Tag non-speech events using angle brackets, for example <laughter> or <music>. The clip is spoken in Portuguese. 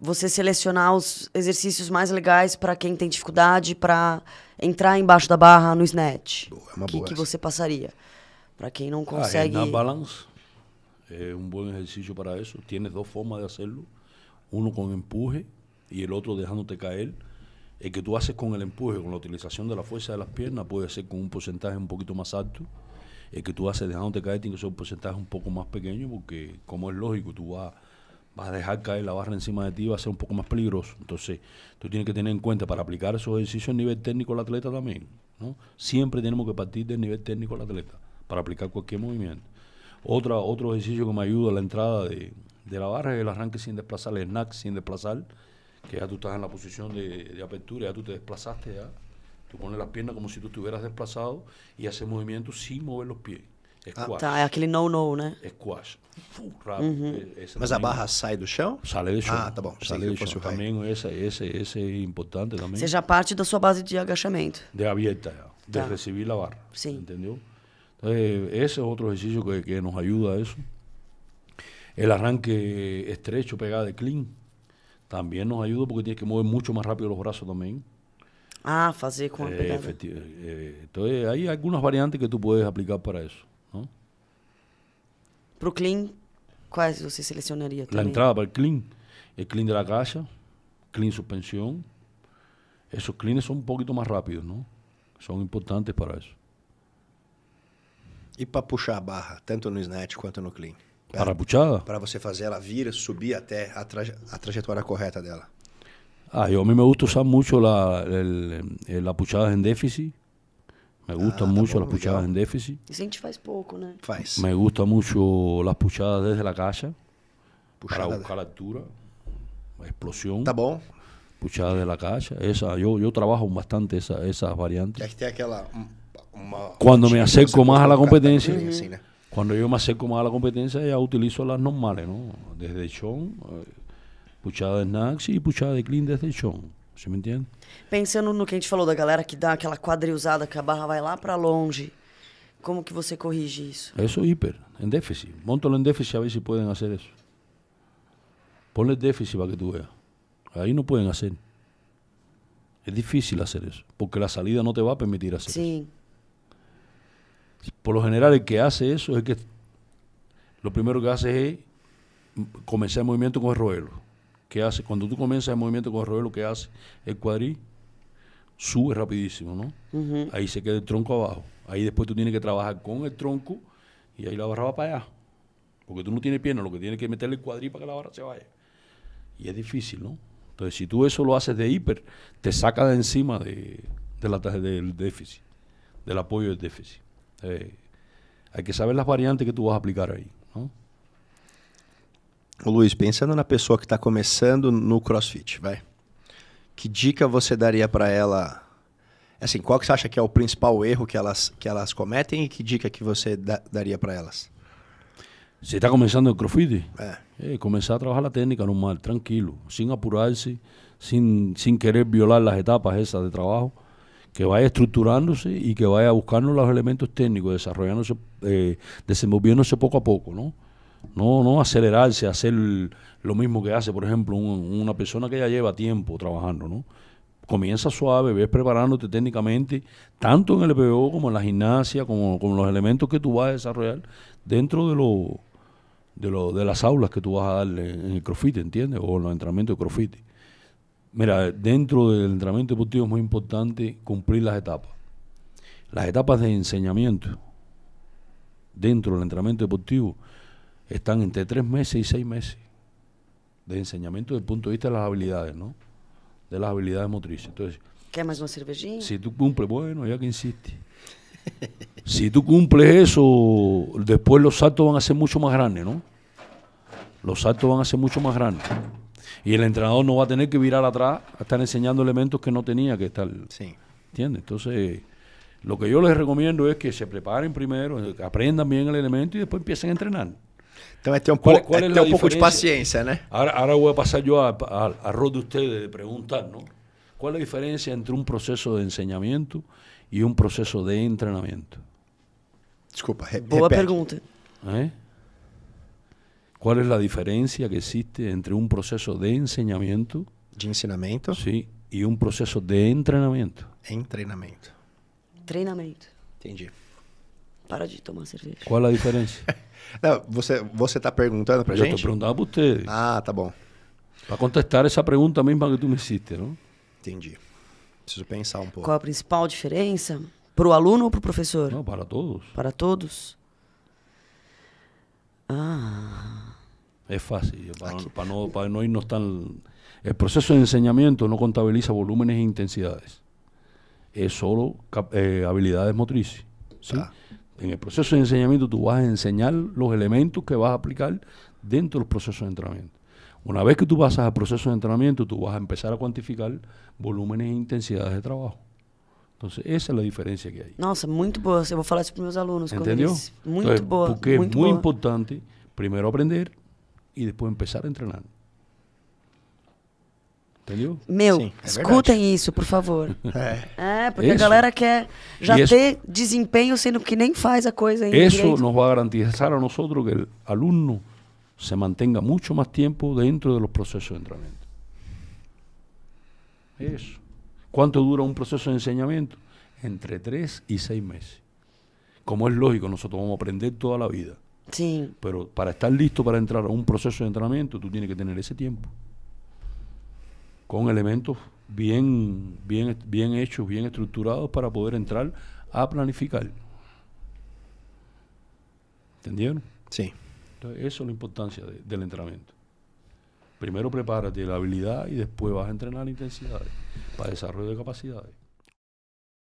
você selecionar os exercícios mais legais para quem tem dificuldade para entrar embaixo da barra no snatch. Boa, é uma que, boa. que você passaria para quem não ah, consegue? Ah, é na balance é um bom exercício para isso. Tienes duas formas de hacerlo, um com empuje e o outro deixando-te cair El que tu haces com o empuje, com a utilização de la fuerza de las piernas, puede ser com um porcentaje um poquito mais alto. El que tu haces te cair tem que ser um porcentaje um pouco mais pequeno porque como é lógico, tu vas vas a dejar caer la barra encima de ti, va a ser un poco más peligroso. Entonces, tú tienes que tener en cuenta para aplicar esos ejercicios a nivel técnico el atleta también. ¿no? Siempre tenemos que partir del nivel técnico al atleta para aplicar cualquier movimiento. Otra, otro ejercicio que me ayuda a la entrada de, la barra es el arranque sin desplazar, el snack sin desplazar, que ya tú estás en la posición de, apertura, ya tú te desplazaste, ya. Tú pones las piernas como si tú estuvieras desplazado y haces movimiento sin mover los pies. É ah, tá, é aquele no-no, né? Equash. É uhum. É, Mas a barra sai do chão? Sai do chão. Ah, tá bom. Sai do chão. Também esse, esse, esse é importante também. Seja parte da sua base de agachamento. De aberta, tá. de tá. receber a barra. Sim. Entendeu? Então, esse é outro exercício que, que nos ajuda a isso. El arranque estrecho, pegada de clean, também nos ajuda porque tem que mover muito mais rápido os braços também. Ah, fazer com a eh, pegada. É, é, então, aí algumas variantes que tu podes aplicar para isso para o clean, quais você selecionaria também? entrada para o clean, o é clean da caixa, clean suspensão. Esses cleans são um pouquinho mais rápidos, não? São importantes para isso. E para puxar a barra, tanto no snatch quanto no clean? Para, para puxar? Para você fazer ela vir, subir até a, traje a trajetória correta dela. Ah, eu a me gusta usar muito a puxada em déficit Me gustan ah, mucho las puchadas en déficit. Y gente poco, Faz. Me gustan mucho las puchadas desde la caja Puxada para buscar altura, explosión. Está bom. de la caja, Esa, yo, yo trabajo bastante esas variantes. Um, cuando me acerco más a la competencia. Cuando yo me acerco más a la competencia, ya utilizo las normales, ¿no? Desde chon, eh, puchada de snacks y puchada de clean desde chon. Você me entende? Pensando no que a gente falou da galera que dá aquela quadrilzada que a barra vai lá para longe, como que você corrige isso? Eu sou hiper, em déficit. Montalo em déficit a ver se podem fazer isso. Ponle déficit para que tu veas. Aí não podem fazer. É difícil fazer isso porque a salida não te vai permitir fazer Sim. Por lo general, o que hace isso é que lo primeiro que hace é começar o movimento com el roelo. que hace, cuando tú comienzas el movimiento con el el lo que hace el cuadril sube rapidísimo, ¿no? Ahí se queda el tronco abajo. Ahí después tú tienes que trabajar con el tronco y ahí la barra va para allá. Porque tú no tienes pierna, lo que tienes que meterle el cuadril para que la barra se vaya. Y es difícil, ¿no? Entonces, si tú eso lo haces de hiper, te saca de encima de, del déficit, del apoyo del déficit. Eh, hay que saber las variantes que tú vas a aplicar ahí, ¿no? Luiz, pensando na pessoa que está começando no CrossFit, vai. Que dica você daria para ela? Assim, qual que você acha que é o principal erro que elas, que elas cometem e que dica que você da, daria para elas? Você está começando no CrossFit? É. é. Começar a trabalhar a técnica normal, tranquilo, sem apurar-se, sem, sem querer violar as etapas essas de trabalho, que estruturando-se e que vá buscando os elementos técnicos, eh, desenvolvendo-se eh, desenvolviéndose pouco a pouco, não? no, no acelerarse, hacer lo mismo que hace, por ejemplo, una persona que ya lleva tiempo trabajando, ¿no? Comienza suave, ves preparándote técnicamente, tanto en el PBO como en la gimnasia, como, los elementos que tú vas a desarrollar dentro de lo, de, las aulas que tú vas a dar en el CrossFit, ¿entiendes? O en los entrenamientos de CrossFit. Mira, dentro del entrenamiento deportivo es muy importante cumplir las etapas. Las etapas de enseñamiento dentro del entrenamiento deportivo están entre tres meses y seis meses de enseñamiento desde el punto de vista de las habilidades, ¿no? De las habilidades motrices. Entonces, más una sirve, Si tú cumples, bueno, ya que insiste. <laughs> si tú cumples eso, después los saltos van a ser mucho más grandes, ¿no? Los saltos van a ser mucho más grandes. Y el entrenador no va a tener que virar atrás a estar enseñando elementos que no tenía que estar. Sí. ¿Entiendes? Entonces, lo que yo les recomiendo es que se preparen primero, aprendan bien el elemento y después empiecen a entrenar. Então é ter um, po é ter um pouco de paciência, né? Agora, vou passar eu a, a, a de vocês de perguntar, não? Qual é a diferença entre um processo de ensinamento e um processo de treinamento? Desculpa, re Boa repete. pergunta. É? ¿Eh? Qual é a diferença que existe entre um processo de ensinamento de ensinamento? Sim, e um processo de treinamento. Em treinamento. Treinamento. Entendi para de tomar cerveja. Qual é a diferença? <laughs> Não, você, você tá perguntando pra Eu gente? Eu tô perguntando para vocês. Ah, tá bom. Para contestar essa pergunta mesmo que tu me hiciste, não? Entendi. Preciso pensar um pouco. Qual a principal diferença? Para o aluno ou para o professor? Não, para todos. Para todos? Ah. É fácil. Para, não, para não irmos tão... o processo de ensinamento não contabiliza volúmenes e intensidades. é solo eh, habilidades motrices. Sim. Tá. En el proceso de enseñamiento tú vas a enseñar los elementos que vas a aplicar dentro del proceso de entrenamiento. Una vez que tú pasas al proceso de entrenamiento, tú vas a empezar a cuantificar volúmenes e intensidades de trabajo. Entonces, esa es la diferencia que hay. Nossa, muito boa. Eu vou falar isso para meus alunos. Muito Porque es muy importante primero aprender y después empezar a entrenar. Entendeu? Meu, Sim, é escutem verdade. isso, por favor. <laughs> É, é porque isso. a galera quer já isso, ter desempenho, sendo que nem faz a coisa ainda. Isso direito. nos vai garantizar a nós que o aluno se mantenga muito mais tempo dentro dos processos de treinamento. Isso. Quanto dura um processo de ensinamento? Entre três e seis meses. Como é lógico, nós vamos aprender toda a vida. Sim. Pero para estar listo para entrar a um processo de treinamento, tu tienes que ter esse tempo. con elementos bien, bien, bien hechos, bien estructurados para poder entrar a planificar. ¿Entendieron? Sí. eso es la importancia del entrenamiento. Primero prepárate la habilidad y después vas a entrenar intensidades para desarrollo de capacidades.